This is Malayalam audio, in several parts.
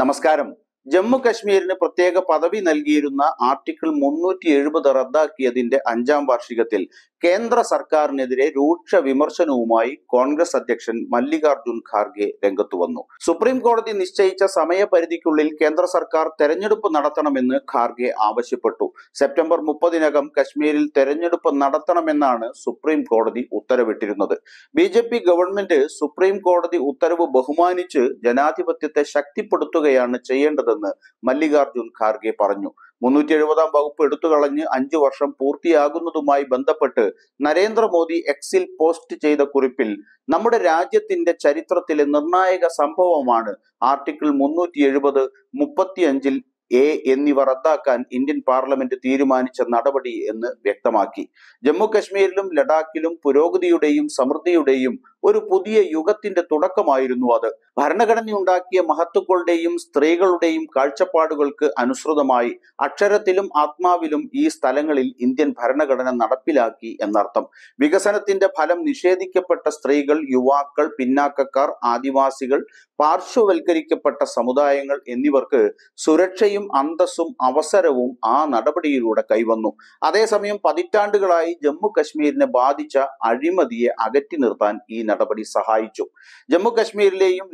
നമസ്കാരം ജമ്മു കശ്മീരിന് പ്രത്യേക പദവി നൽകിയിരുന്ന ആർട്ടിക്കിൾ മുന്നൂറ്റി എഴുപത് റദ്ദാക്കിയതിന്റെ അഞ്ചാം വാർഷികത്തിൽ കേന്ദ്ര സർക്കാരിനെതിരെ രൂക്ഷ വിമർശനവുമായി കോൺഗ്രസ് അധ്യക്ഷൻ മല്ലികാർജുൻ ഖാർഗെ രംഗത്തു വന്നു സുപ്രീം കോടതി നിശ്ചയിച്ച സമയപരിധിക്കുള്ളിൽ കേന്ദ്ര സർക്കാർ തെരഞ്ഞെടുപ്പ് നടത്തണമെന്ന് ഖാർഗെ ആവശ്യപ്പെട്ടു സെപ്റ്റംബർ മുപ്പതിനകം കശ്മീരിൽ തെരഞ്ഞെടുപ്പ് നടത്തണമെന്നാണ് സുപ്രീം കോടതി ഉത്തരവിട്ടിരുന്നത് B J P government supreme കോടതി ഉത്തരവ് ബഹുമാനിച്ച് ജനാധിപത്യത്തെ ശക്തിപ്പെടുത്തുകയാണ് ചെയ്യേണ്ടതെന്ന് മല്ലികാർജുൻ ഖാർഗെ പറഞ്ഞു മുന്നൂറ്റി എഴുപതാം വകുപ്പ് എടുത്തു കളഞ്ഞ് അഞ്ചു വർഷം പൂർത്തിയാകുന്നതുമായി ബന്ധപ്പെട്ട് നരേന്ദ്രമോദി എക്സിൽ പോസ്റ്റ് ചെയ്ത കുറിപ്പിൽ നമ്മുടെ രാജ്യത്തിന്റെ ചരിത്രത്തിലെ നിർണായക സംഭവമാണ് ആർട്ടിക്കിൾ മുന്നൂറ്റി എഴുപത് മുപ്പത്തിയഞ്ചിൽ എ എന്നിവ റദ്ദാക്കാൻ ഇന്ത്യൻ പാർലമെന്റ് തീരുമാനിച്ച നടപടി എന്ന് വ്യക്തമാക്കി ജമ്മു കശ്മീരിലും ലഡാക്കിലും പുരോഗതിയുടെയും സമൃദ്ധിയുടെയും ഒരു പുതിയ യുഗത്തിന്റെ തുടക്കമായിരുന്നു അത് ഭരണഘടനയുണ്ടാക്കിയ മഹത്തുക്കളുടെയും സ്ത്രീകളുടെയും കാഴ്ചപ്പാടുകൾക്ക് അനുസൃതമായി അക്ഷരത്തിലും ആത്മാവിലും ഈ സ്ഥലങ്ങളിൽ ഇന്ത്യൻ ഭരണഘടന നടപ്പിലാക്കി എന്നർത്ഥം വികസനത്തിന്റെ ഫലം നിഷേധിക്കപ്പെട്ട സ്ത്രീകൾ യുവാക്കൾ പിന്നാക്കക്കാർ ആദിവാസികൾ പാർശ്വവൽക്കരിക്കപ്പെട്ട സമുദായങ്ങൾ എന്നിവർക്ക് സുരക്ഷയും അന്തസ്സും അവസരവും ആ നടപടിയിലൂടെ കൈവന്നു അതേസമയം പതിറ്റാണ്ടുകളായി ജമ്മു കശ്മീരിനെ ബാധിച്ച അഴിമതിയെ അകറ്റി നിർത്താൻ ഈ നടപടി സഹായിച്ചു ജമ്മു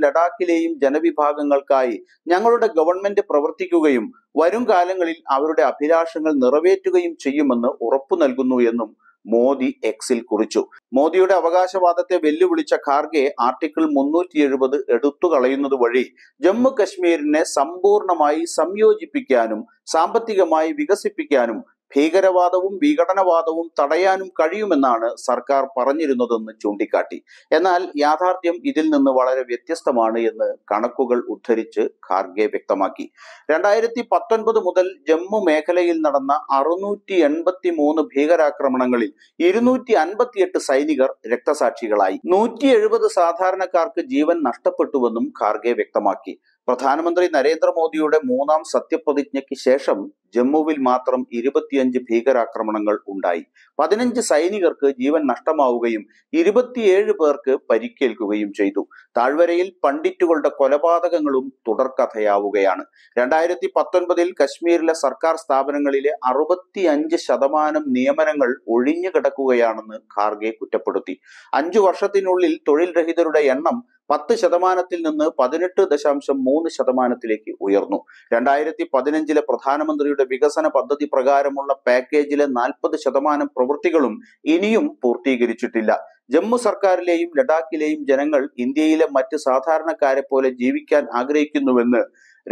ലഡാക്കിലെയും ജനവിഭാഗങ്ങൾക്കായി ഞങ്ങളുടെ ഗവൺമെന്റ് പ്രവർത്തിക്കുകയും വരും കാലങ്ങളിൽ അവരുടെ അഭിലാഷങ്ങൾ നിറവേറ്റുകയും ചെയ്യുമെന്ന് ഉറപ്പു നൽകുന്നു എന്നും മോദി എക്സിൽ കുറിച്ചു മോദിയുടെ അവകാശവാദത്തെ വെല്ലുവിളിച്ച ഖാർഗെ ആർട്ടിക്കിൾ മുന്നൂറ്റി എഴുപത് എടുത്തു കളയുന്നത് വഴി ജമ്മു കശ്മീരിനെ സമ്പൂർണമായി സംയോജിപ്പിക്കാനും സാമ്പത്തികമായി വികസിപ്പിക്കാനും ഭീകരവാദവും വിഘടനവാദവും തടയാനും കഴിയുമെന്നാണ് സർക്കാർ പറഞ്ഞിരുന്നതെന്ന് ചൂണ്ടിക്കാട്ടി എന്നാൽ യാഥാർത്ഥ്യം ഇതിൽ നിന്ന് വളരെ വ്യത്യസ്തമാണ് എന്ന് കണക്കുകൾ ഉദ്ധരിച്ച് ഖാർഗെ വ്യക്തമാക്കി രണ്ടായിരത്തി പത്തൊൻപത് മുതൽ ജമ്മു മേഖലയിൽ നടന്ന അറുന്നൂറ്റി എൺപത്തി മൂന്ന് ഭീകരാക്രമണങ്ങളിൽ ഇരുന്നൂറ്റി അൻപത്തിയെട്ട് സൈനികർ രക്തസാക്ഷികളായി നൂറ്റി എഴുപത് സാധാരണക്കാർക്ക് ജീവൻ നഷ്ടപ്പെട്ടുവെന്നും ഖാർഗെ വ്യക്തമാക്കി പ്രധാനമന്ത്രി നരേന്ദ്രമോദിയുടെ മൂന്നാം സത്യപ്രതിജ്ഞയ്ക്ക് ശേഷം ജമ്മുവിൽ മാത്രം ഇരുപത്തിയഞ്ച് ഭീകരാക്രമണങ്ങൾ ഉണ്ടായി പതിനഞ്ച് സൈനികർക്ക് ജീവൻ നഷ്ടമാവുകയും ഇരുപത്തിയേഴ് പേർക്ക് പരിക്കേൽക്കുകയും ചെയ്തു താഴ്വരയിൽ പണ്ഡിറ്റുകളുടെ കൊലപാതകങ്ങളും തുടർക്കഥയാവുകയാണ് രണ്ടായിരത്തി പത്തൊൻപതിൽ കശ്മീരിലെ സർക്കാർ സ്ഥാപനങ്ങളിലെ അറുപത്തിയഞ്ച് ശതമാനം നിയമനങ്ങൾ ഒഴിഞ്ഞു കിടക്കുകയാണെന്ന് ഖാർഗെ കുറ്റപ്പെടുത്തി അഞ്ചു വർഷത്തിനുള്ളിൽ തൊഴിൽ രഹിതരുടെ എണ്ണം പത്ത് ശതമാനത്തിൽ നിന്ന് പതിനെട്ട് ദശാംശം മൂന്ന് ശതമാനത്തിലേക്ക് ഉയർന്നു രണ്ടായിരത്തി പതിനഞ്ചിലെ പ്രധാനമന്ത്രിയുടെ വികസന പദ്ധതി പ്രകാരമുള്ള പാക്കേജിലെ നാൽപ്പത് ശതമാനം പ്രവൃത്തികളും ഇനിയും പൂർത്തീകരിച്ചിട്ടില്ല ജമ്മു സർക്കാരിലെയും ലഡാക്കിലെയും ജനങ്ങൾ ഇന്ത്യയിലെ മറ്റ് സാധാരണക്കാരെ പോലെ ജീവിക്കാൻ ആഗ്രഹിക്കുന്നുവെന്ന്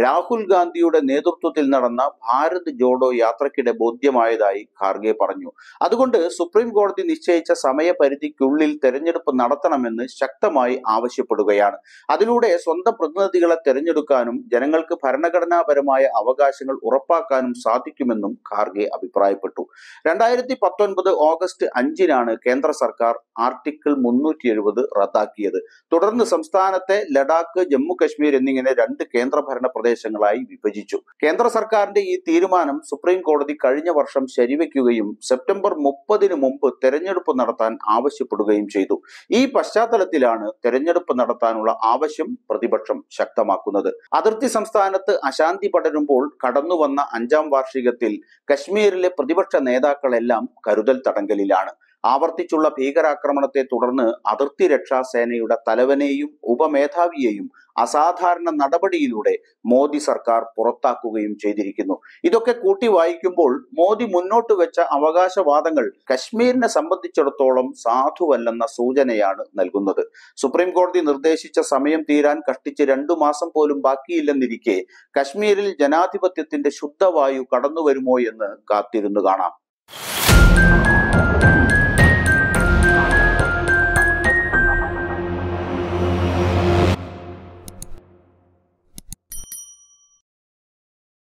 രാഹുൽ ഗാന്ധിയുടെ നേതൃത്വത്തിൽ നടന്ന ഭാരത് ജോഡോ യാത്രക്കിടെ ബോധ്യമായതായി ഖാർഗെ പറഞ്ഞു അതുകൊണ്ട് സുപ്രീം കോടതി നിശ്ചയിച്ച സമയപരിധിക്കുള്ളിൽ തെരഞ്ഞെടുപ്പ് നടത്തണമെന്ന് ശക്തമായി ആവശ്യപ്പെടുകയാണ് അതിലൂടെ സ്വന്തം പ്രതിനിധികളെ തെരഞ്ഞെടുക്കാനും ജനങ്ങൾക്ക് ഭരണഘടനാപരമായ അവകാശങ്ങൾ ഉറപ്പാക്കാനും സാധിക്കുമെന്നും ഖാർഗെ അഭിപ്രായപ്പെട്ടു രണ്ടായിരത്തി പത്തൊൻപത് ഓഗസ്റ്റ് അഞ്ചിനാണ് കേന്ദ്ര സർക്കാർ ആർട്ടിക്കിൾ മുന്നൂറ്റി റദ്ദാക്കിയത് തുടർന്ന് സംസ്ഥാനത്തെ ലഡാക്ക് ജമ്മു കശ്മീർ എന്നിങ്ങനെ രണ്ട് കേന്ദ്രഭരണ പ്രദേശങ്ങളായി വിഭജിച്ചു കേന്ദ്ര സർക്കാരിന്റെ ഈ തീരുമാനം സുപ്രീം കോടതി കഴിഞ്ഞ വർഷം ശരിവെക്കുകയും സെപ്റ്റംബർ മുപ്പതിന് മുമ്പ് തെരഞ്ഞെടുപ്പ് നടത്താൻ ആവശ്യപ്പെടുകയും ചെയ്തു ഈ പശ്ചാത്തലത്തിലാണ് തെരഞ്ഞെടുപ്പ് നടത്താനുള്ള ആവശ്യം പ്രതിപക്ഷം ശക്തമാക്കുന്നത് അതിർത്തി സംസ്ഥാനത്ത് അശാന്തി പടരുമ്പോൾ കടന്നുവന്ന അഞ്ചാം വാർഷികത്തിൽ കശ്മീരിലെ പ്രതിപക്ഷ നേതാക്കളെല്ലാം കരുതൽ തടങ്കലിലാണ് ആവർത്തിച്ചുള്ള ഭീകരാക്രമണത്തെ തുടർന്ന് അതിർത്തി രക്ഷാസേനയുടെ തലവനെയും ഉപമേധാവിയെയും അസാധാരണ നടപടിയിലൂടെ മോദി സർക്കാർ പുറത്താക്കുകയും ചെയ്തിരിക്കുന്നു ഇതൊക്കെ കൂട്ടി വായിക്കുമ്പോൾ മോദി മുന്നോട്ട് വെച്ച അവകാശവാദങ്ങൾ കശ്മീരിനെ സംബന്ധിച്ചിടത്തോളം സാധുവല്ലെന്ന സൂചനയാണ് നൽകുന്നത് സുപ്രീം കോടതി നിർദ്ദേശിച്ച സമയം തീരാൻ കഷ്ടിച്ച് രണ്ടു മാസം പോലും ബാക്കിയില്ലെന്നിരിക്കെ കശ്മീരിൽ ജനാധിപത്യത്തിന്റെ ശുദ്ധവായു കടന്നു വരുമോ എന്ന് കാത്തിരുന്നു കാണാം